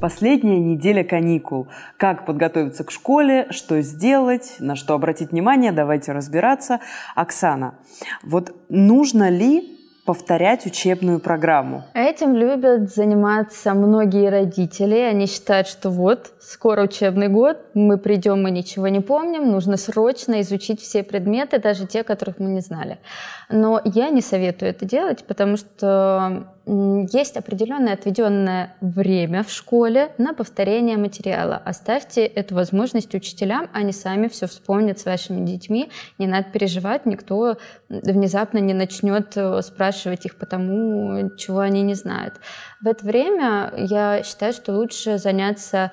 Последняя неделя каникул. Как подготовиться к школе, что сделать, на что обратить внимание, давайте разбираться. Оксана, вот нужно ли повторять учебную программу. Этим любят заниматься многие родители. Они считают, что вот, скоро учебный год, мы придем и ничего не помним, нужно срочно изучить все предметы, даже те, которых мы не знали. Но я не советую это делать, потому что есть определенное отведенное время в школе на повторение материала. Оставьте эту возможность учителям, они сами все вспомнят с вашими детьми. Не надо переживать, никто внезапно не начнет э, спрашивать их потому, чего они не знают. В это время я считаю, что лучше заняться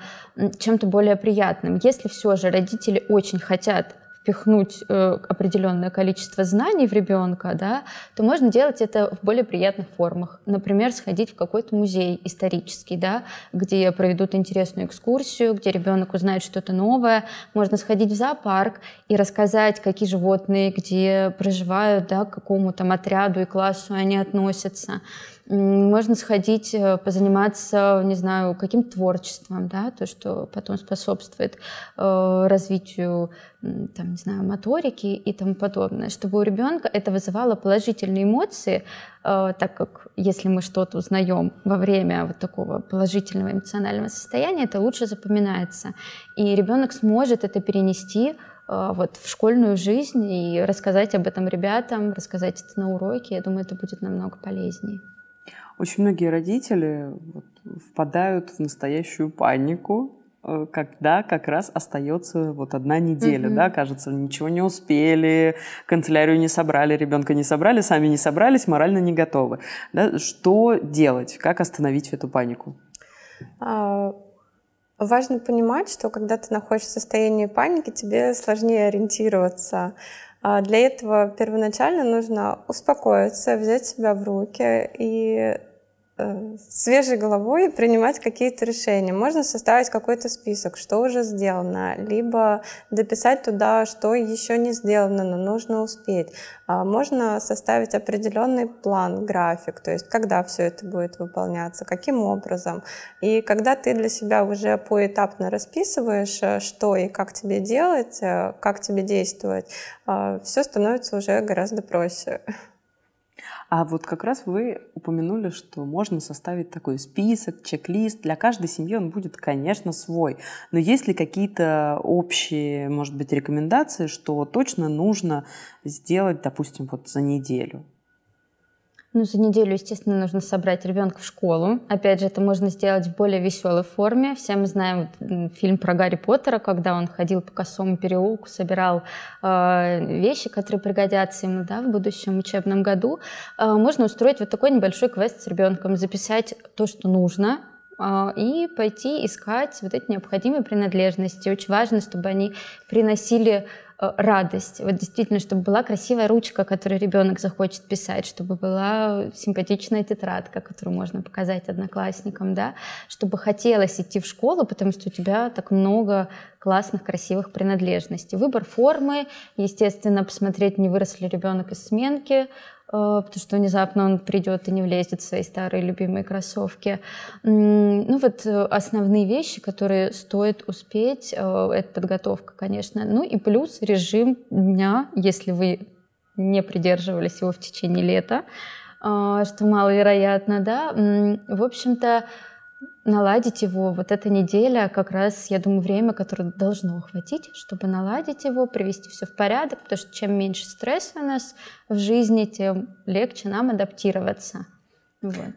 чем-то более приятным. Если все же родители очень хотят впихнуть э, определенное количество знаний в ребенка, да, то можно делать это в более приятных формах. Например, сходить в какой-то музей исторический, да, где проведут интересную экскурсию, где ребенок узнает что-то новое. Можно сходить в зоопарк и рассказать, какие животные где проживают, да, к какому там отряду и классу они относятся. Можно сходить, э, позаниматься, не знаю, каким творчеством, да, то, что потом способствует э, развитию, там, не знаю, моторики и тому подобное, чтобы у ребенка это вызывало положительные эмоции, э, так как если мы что-то узнаем во время вот такого положительного эмоционального состояния, это лучше запоминается, и ребенок сможет это перенести вот, в школьную жизнь и рассказать об этом ребятам, рассказать это на уроке. Я думаю, это будет намного полезнее. Очень многие родители вот, впадают в настоящую панику, э, когда как раз остается вот одна неделя, mm-hmm. да, кажется, ничего не успели, канцелярию не собрали, ребенка не собрали, сами не собрались, морально не готовы. Да, что делать? Как остановить эту панику? А, важно понимать, что когда ты находишься в состоянии паники, тебе сложнее ориентироваться а для этого первоначально нужно успокоиться, взять себя в руки и Э, свежей головой принимать какие-то решения. Можно составить какой-то список, что уже сделано, либо дописать туда, что еще не сделано, но нужно успеть. А, можно составить определенный план, график, то есть когда все это будет выполняться, каким образом. И когда ты для себя уже поэтапно расписываешь, э, что и как тебе делать, э, как тебе действовать, все становится уже гораздо проще. А вот как раз вы упомянули, что можно составить такой список, чек-лист. Для каждой семьи он будет, конечно, свой. Но есть ли какие-то общие, может быть, рекомендации, что точно нужно сделать, допустим, вот за неделю? Ну, за неделю, естественно, нужно собрать ребенка в школу. Опять же, это можно сделать в более веселой форме. Все мы знаем фильм про Гарри Поттера, когда он ходил по косому переулку, собирал э, вещи, которые пригодятся ему да, в будущем учебном году. Э, можно устроить вот такой небольшой квест с ребенком, записать то, что нужно, э, и пойти искать вот эти необходимые принадлежности. Очень важно, чтобы они приносили Э, радость. Вот действительно, чтобы была красивая ручка, которую ребенок захочет писать, чтобы была симпатичная тетрадка, которую можно показать одноклассникам, да, чтобы хотелось идти в школу, потому что у тебя так много классных, красивых принадлежностей. Выбор формы, естественно, посмотреть, не вырос ли ребенок из сменки, Э, потому что внезапно он придет и не влезет в свои старые любимые кроссовки. Ну вот э, основные вещи, которые стоит успеть, э, это подготовка, конечно. Ну и плюс режим дня, если вы не придерживались его в течение лета, что маловероятно, да. В общем-то, наладить его. Вот эта неделя как раз, я думаю, время, которое должно хватить, чтобы наладить его, привести все в порядок, потому что чем меньше стресса у нас в жизни, тем легче нам адаптироваться. Вот.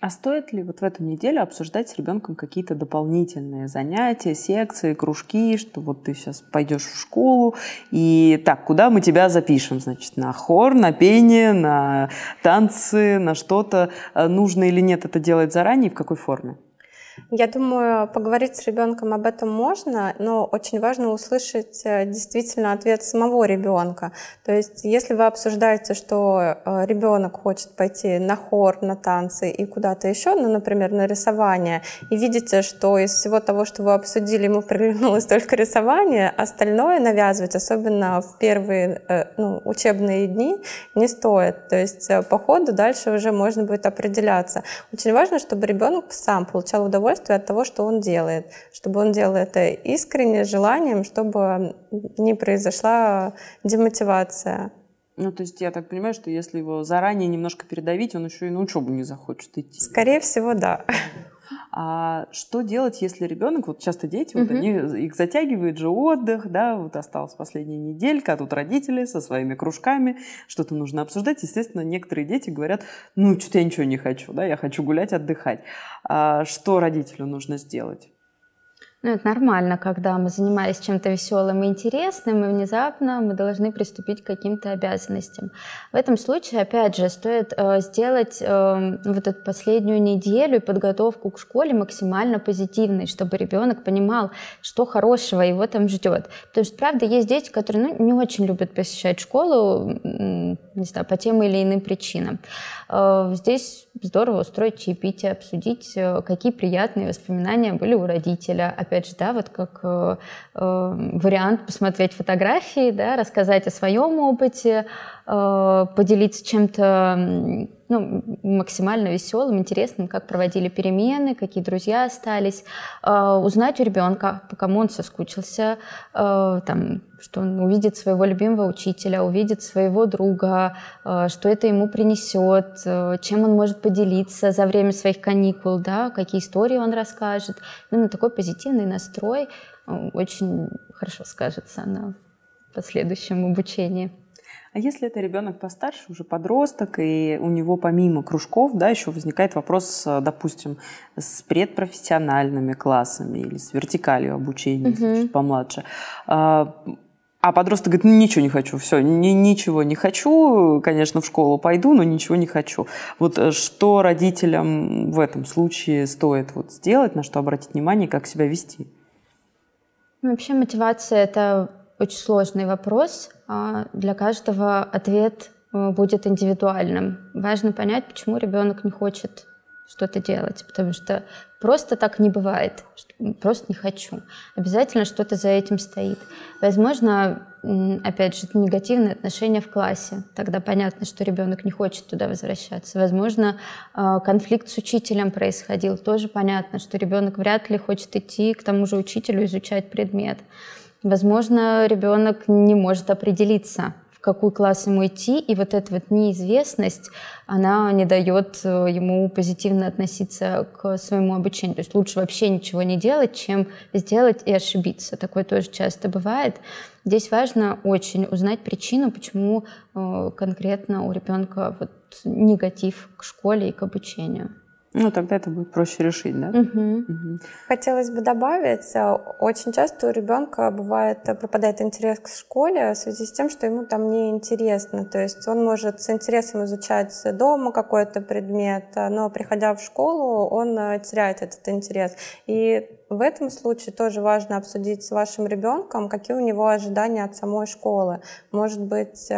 А стоит ли вот в эту неделю обсуждать с ребенком какие-то дополнительные занятия, секции, кружки, что вот ты сейчас пойдешь в школу, и так, куда мы тебя запишем, значит, на хор, на пение, на танцы, на что-то, э, нужно или нет это делать заранее в какой форме? Я думаю, поговорить с ребенком об этом можно, но очень важно услышать э, действительно ответ самого ребенка. То есть, если вы обсуждаете, что э, ребенок хочет пойти на хор, на танцы и куда-то еще, ну, например, на рисование, и видите, что из всего того, что вы обсудили, ему приглянулось только рисование, остальное навязывать, особенно в первые э, ну, учебные дни, не стоит. То есть, по ходу дальше уже можно будет определяться. Очень важно, чтобы ребенок сам получал удовольствие удовольствие от того, что он делает, чтобы он делал это искренне, желанием, чтобы не произошла демотивация. Ну, то есть я так понимаю, что если его заранее немножко передавить, он еще и на учебу не захочет идти. Скорее всего, да. А что делать, если ребенок, вот часто дети, вот они, их затягивает же отдых, да, вот осталась последняя неделька, а тут родители со своими кружками, что-то нужно обсуждать. Естественно, некоторые дети говорят, ну, что-то я ничего не хочу, да, я хочу гулять, отдыхать. А что родителю нужно сделать? Ну, это нормально, когда мы занимались чем-то веселым и интересным, и внезапно мы должны приступить к каким-то обязанностям. В этом случае, опять же, стоит э, сделать э, вот эту последнюю неделю и подготовку к школе максимально позитивной, чтобы ребенок понимал, что хорошего его там ждет. Потому что, правда, есть дети, которые ну, не очень любят посещать школу, не знаю, по тем или иным причинам. Э, здесь здорово устроить чаепитие, обсудить, э, какие приятные воспоминания были у родителя, опять опять же, да, вот как э, э, вариант посмотреть фотографии, да, рассказать о своем опыте, э, поделиться чем-то ну, максимально веселым, интересным, как проводили перемены, какие друзья остались, э, узнать у ребенка, по кому он соскучился, э, там, что он увидит своего любимого учителя, увидит своего друга, э, что это ему принесет, э, чем он может поделиться за время своих каникул, да, какие истории он расскажет. Ну, такой позитивный настрой очень хорошо скажется на последующем обучении. А если это ребенок постарше, уже подросток, и у него помимо кружков, да, еще возникает вопрос, э, допустим, с предпрофессиональными классами или с вертикалью обучения, угу. если чуть помладше. А, а подросток говорит, ну ничего не хочу, все, ни, ничего не хочу, конечно, в школу пойду, но ничего не хочу. Вот э, что родителям в этом случае стоит вот сделать, на что обратить внимание, как себя вести? Вообще мотивация – это очень сложный вопрос. А, для каждого ответ э, будет индивидуальным. Важно понять, почему ребенок не хочет что-то делать, потому что просто так не бывает, просто не хочу. Обязательно что-то за этим стоит. Возможно, опять же, это негативное отношение в классе. Тогда понятно, что ребенок не хочет туда возвращаться. Возможно, а, конфликт с учителем происходил. Тоже понятно, что ребенок вряд ли хочет идти к тому же учителю изучать предмет. Возможно, ребенок не может определиться, в какой класс ему идти, и вот эта вот неизвестность, она не дает э, ему позитивно относиться к своему обучению. То есть лучше вообще ничего не делать, чем сделать и ошибиться. Такое тоже часто бывает. Здесь важно очень узнать причину, почему э, конкретно у ребенка вот негатив к школе и к обучению. Ну, тогда это будет проще решить, да? Угу. Угу. Хотелось бы добавить, э, очень часто у ребенка бывает, э, пропадает интерес к школе в связи с тем, что ему там не интересно. То есть он может с интересом изучать дома какой-то предмет, э, но приходя в школу, он теряет этот интерес. И в этом случае тоже важно обсудить с вашим ребенком, какие у него ожидания от самой школы. Может быть,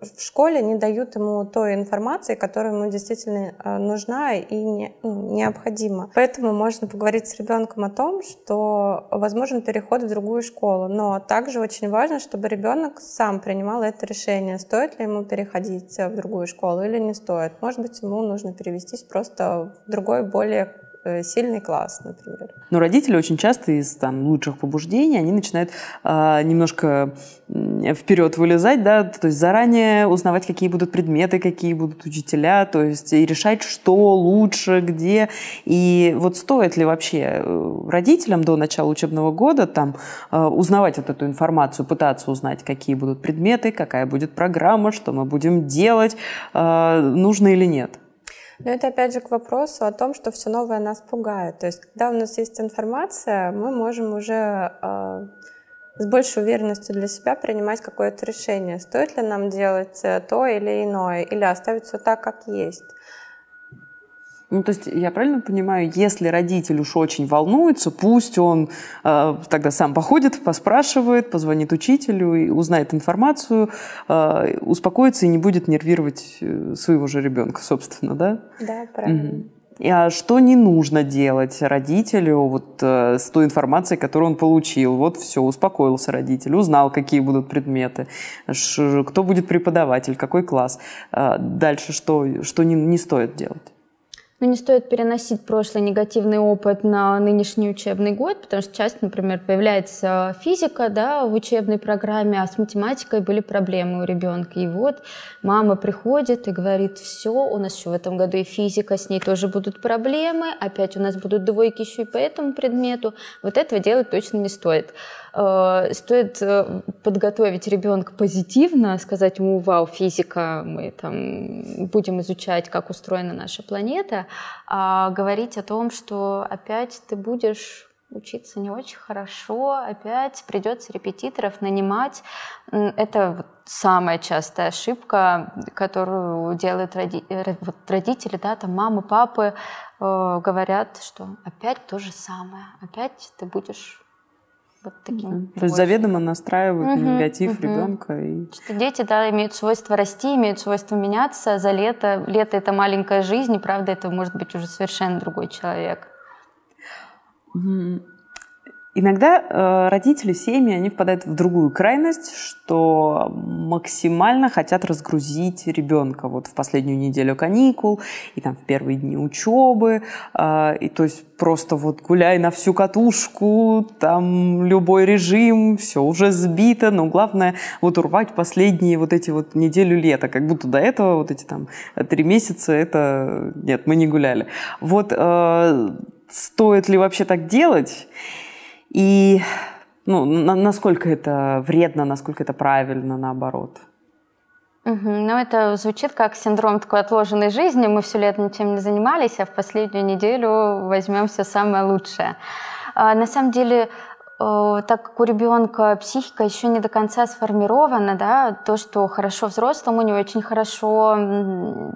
в школе не дают ему той информации, которая ему действительно э, нужна и не, ну, необходима. Поэтому можно поговорить с ребенком о том, что возможен переход в другую школу. Но также очень важно, чтобы ребенок сам принимал это решение, стоит ли ему переходить э, в другую школу или не стоит. Может быть, ему нужно перевестись просто в другой, более Э, сильный класс, например. Но родители очень часто из там, лучших побуждений, они начинают э, немножко вперед вылезать, да, то есть заранее узнавать, какие будут предметы, какие будут учителя, то есть и решать, что лучше, где. И вот стоит ли вообще э, родителям до начала учебного года там э, узнавать вот эту информацию, пытаться узнать, какие будут предметы, какая будет программа, что мы будем делать, э, нужно или нет? Но это опять же к вопросу о том, что все новое нас пугает. То есть, когда у нас есть информация, мы можем уже э, с большей уверенностью для себя принимать какое-то решение, стоит ли нам делать э, то или иное, или оставить все так, как есть. Ну, то есть я правильно понимаю, если родитель уж очень волнуется, пусть он э, тогда сам походит, поспрашивает, позвонит учителю и узнает информацию, э, успокоится и не будет нервировать э, своего же ребенка, собственно, да? Да, правильно. Угу. А что не нужно делать родителю вот э, с той информацией, которую он получил? Вот все, успокоился родитель, узнал, какие будут предметы, ш, кто будет преподаватель, какой класс. Э, дальше что, что не, не стоит делать? Но ну, не стоит переносить прошлый негативный опыт на нынешний учебный год, потому что часть, например, появляется физика да, в учебной программе, а с математикой были проблемы у ребенка. И вот мама приходит и говорит, все, у нас еще в этом году и физика, с ней тоже будут проблемы, опять у нас будут двойки еще и по этому предмету. Вот этого делать точно не стоит. Э, стоит э, подготовить ребенка позитивно, сказать ему, вау, физика, мы там будем изучать, как устроена наша планета, а говорить о том, что опять ты будешь учиться не очень хорошо, опять придется репетиторов нанимать. Это самая частая ошибка, которую делают роди... Э, вот родители, да, там мамы, папы э, говорят, что опять то же самое, опять ты будешь вот таким. Да. То есть заведомо настраивают угу, негатив угу. ребенка. И... Что дети да, имеют свойство расти, имеют свойство меняться. За лето, лето это маленькая жизнь, и правда это может быть уже совершенно другой человек. Иногда э, родители, семьи, они впадают в другую крайность, что максимально хотят разгрузить ребенка вот в последнюю неделю каникул и там в первые дни учебы, э, и то есть просто вот гуляй на всю катушку, там любой режим, все уже сбито, но главное вот урвать последние вот эти вот неделю лета, как будто до этого вот эти там три месяца это нет, мы не гуляли. Вот э, стоит ли вообще так делать? И ну, насколько это вредно, насколько это правильно, наоборот. Угу. Ну, это звучит как синдром такой отложенной жизни. Мы все лето ничем не занимались, а в последнюю неделю возьмем все самое лучшее. А, на самом деле, Э, так как у ребенка психика еще не до конца сформирована, да, то, что хорошо взрослому, не очень хорошо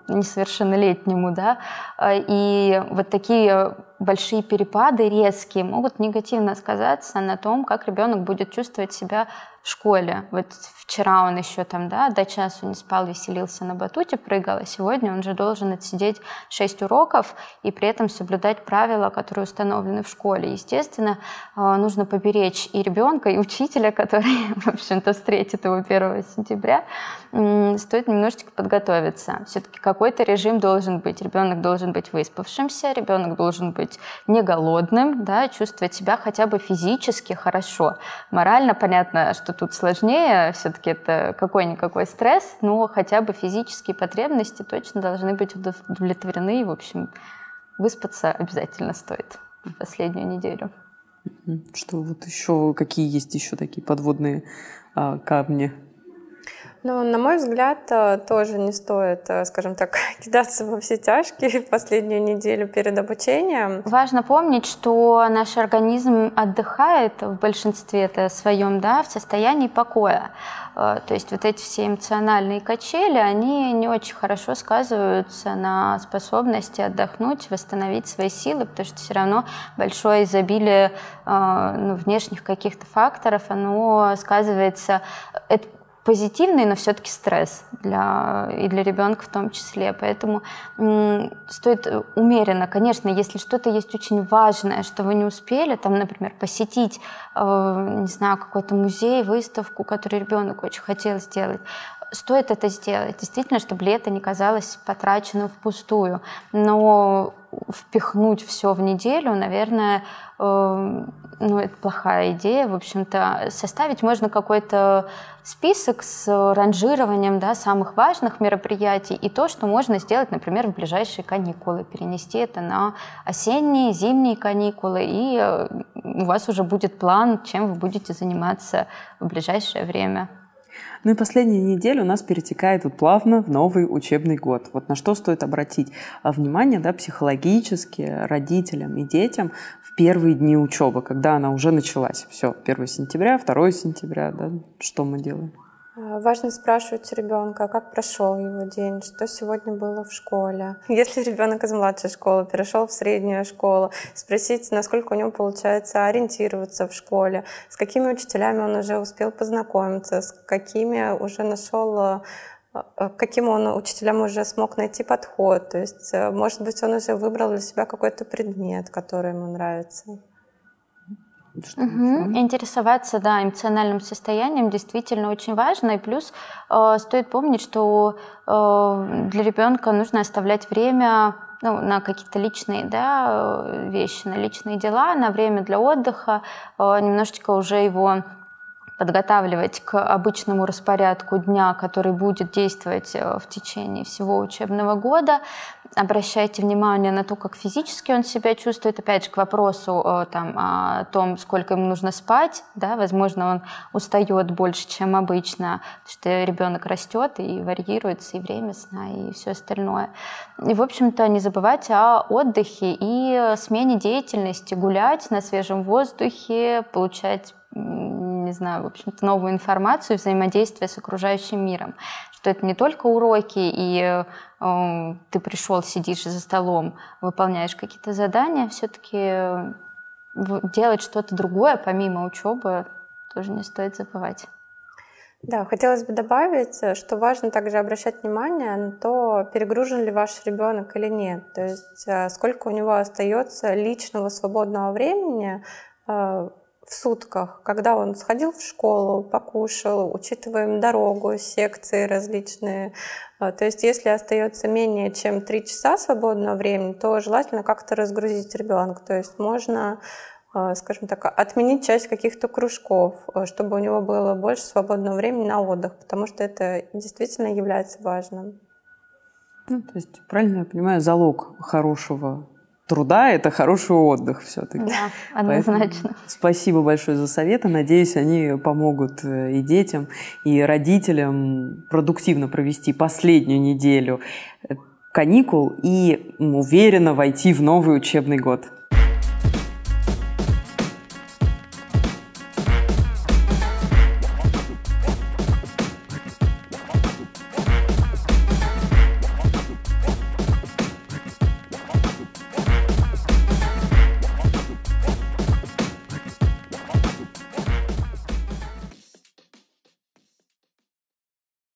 несовершеннолетнему, да, э, и вот такие большие перепады резкие могут негативно сказаться на том, как ребенок будет чувствовать себя в школе. Вот вчера он еще там, да, до часу не спал, веселился на батуте, прыгал, а сегодня он же должен отсидеть 6 уроков и при этом соблюдать правила, которые установлены в школе. Естественно, а, нужно поберечь и ребенка, и учителя, который, в общем-то, встретит его 1 сентября. Стоит немножечко подготовиться. Все-таки какой-то режим должен быть. Ребенок должен быть выспавшимся, ребенок должен быть не голодным, да, чувствовать себя хотя бы физически хорошо. Морально понятно, что тут сложнее, все-таки это какой-никакой стресс, но хотя бы физические потребности точно должны быть удовлетворены, и, в общем, выспаться обязательно стоит в последнюю неделю. Что вот еще, какие есть еще такие подводные а, камни? Ну, на мой взгляд, э, тоже не стоит, э, скажем так, кидаться во все тяжкие в последнюю неделю перед обучением. Важно помнить, что наш организм отдыхает в большинстве это своем, да, в состоянии покоя. Э, то есть вот эти все эмоциональные качели, они не очень хорошо сказываются на способности отдохнуть, восстановить свои силы, потому что все равно большое изобилие ну, внешних каких-то факторов, оно сказывается, это позитивный, но все-таки стресс для, и для ребенка в том числе. Поэтому стоит э, умеренно. Конечно, если что-то есть очень важное, что вы не успели, там, например, посетить, э, не знаю, какой-то музей, выставку, которую ребенок очень хотел сделать, стоит это сделать, действительно, чтобы лето не казалось потраченным впустую. Но впихнуть все в неделю, наверное, э, ну, это плохая идея. В общем-то, составить можно какой-то список с ранжированием да, самых важных мероприятий и то, что можно сделать, например, в ближайшие каникулы, перенести это на осенние, зимние каникулы, и э, у вас уже будет план, чем вы будете заниматься в ближайшее время. Ну и последняя неделя у нас перетекает вот плавно в новый учебный год. Вот на что стоит обратить а, внимание да, психологически родителям и детям в первые дни учебы, когда она уже началась. Все, 1 сентября, 2 сентября, да, что мы делаем? А, важно спрашивать ребенка, а как прошел его день, что сегодня было в школе. Если ребенок из младшей школы перешел в среднюю школу, спросить, насколько у него получается ориентироваться в школе, с какими учителями он уже успел познакомиться, с какими уже нашел а, каким он учителям уже смог найти подход. То есть, э, может быть, он уже выбрал для себя какой-то предмет, который ему нравится угу. Интересоваться, да, эмоциональным состоянием действительно очень важно. И плюс э, стоит помнить, что э, для ребенка нужно оставлять время ну, на какие-то личные да, э, вещи, на личные дела, на время для отдыха, э, немножечко уже его подготавливать к обычному распорядку дня, который будет действовать э, в течение всего учебного года. Обращайте внимание на то, как физически он себя чувствует. Опять же, к вопросу э, там, о том, сколько ему нужно спать. Да, возможно, он устает больше, чем обычно, потому что ребенок растет и варьируется, и время сна, и все остальное. И, в общем-то, не забывайте о отдыхе и э, смене деятельности, гулять на свежем воздухе, получать не знаю, в общем-то, новую информацию, взаимодействие с окружающим миром. Что это не только уроки, и э, ты пришел, сидишь за столом, выполняешь какие-то задания, все-таки э, делать что-то другое, помимо учебы, тоже не стоит забывать. Да, хотелось бы добавить, что важно также обращать внимание на то, перегружен ли ваш ребенок или нет. То есть э, сколько у него остается личного свободного времени э, в сутках, когда он сходил в школу, покушал, учитываем дорогу, секции различные. Э, то есть если остается менее чем 3 часа свободного времени, то желательно как-то разгрузить ребенка. То есть можно э, скажем так, отменить часть каких-то кружков, э, чтобы у него было больше свободного времени на отдых, потому что это действительно является важным. Ну, то есть, правильно я понимаю, залог хорошего труда – это хороший отдых все-таки. Да, однозначно. Поэтому спасибо большое за советы. Надеюсь, они помогут э, и детям, и родителям продуктивно провести последнюю неделю э, каникул и уверенно войти в новый учебный год.